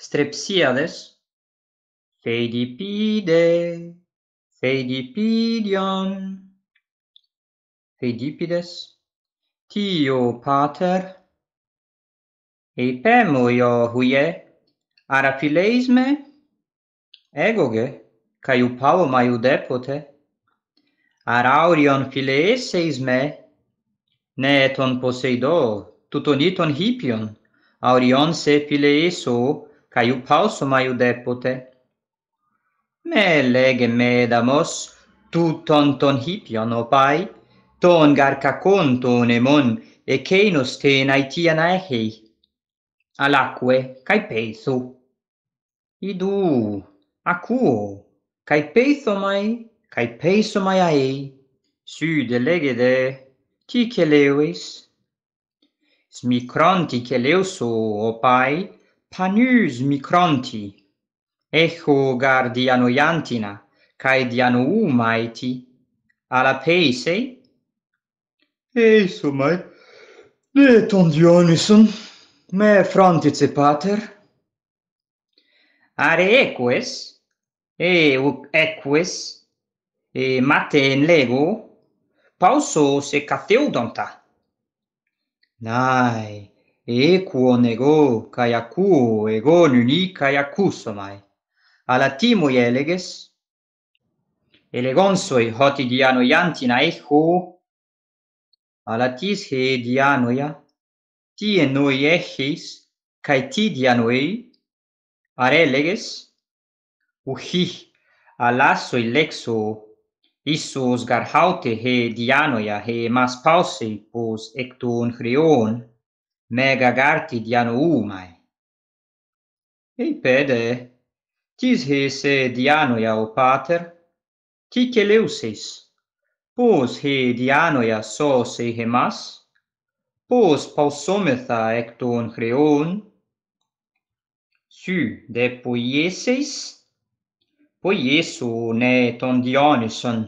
Strepsiades. Feidipide, Feidipidion. Feidipides. Tio, pater. E io huie. arafileisme Egoge, ca iu paum depote. araurion aureon me? Ne eton poseido, tuton iton hipion. aurion se fileiso ca iu pausum aiu depote. Me lege me edamos, tu ton ton hipion opai, ton gar cacon ton emon, e cenos ten aetian aehei. Alacque, cae peisu. Idu, acuo, cae peisu mai, cae peisu mai aei, su de lege de, ti Smicronti opai, panus micronti echo gardiano iantina cae diano umaiti ala peise e sumai ne ton dionison me frantice pater are eques e eques e mate in lego pauso se cateudonta nai equo nego kai aku ego nuni kai aku ala timo eleges elegonsoi soi hoti diano yanti na echo ala tis he diano ya ti eno yechis kai ti diano are eleges u hi ala soi lexo isos garhaute he diano ya he mas pausi pos ecton hrion mega garti diano umai. E pede, tis his diano ia o pater, ti che leusis, pus he diano ia so se hemas, pus pausometha ecton creon, su de poieseis, poiesu ne ton dionison,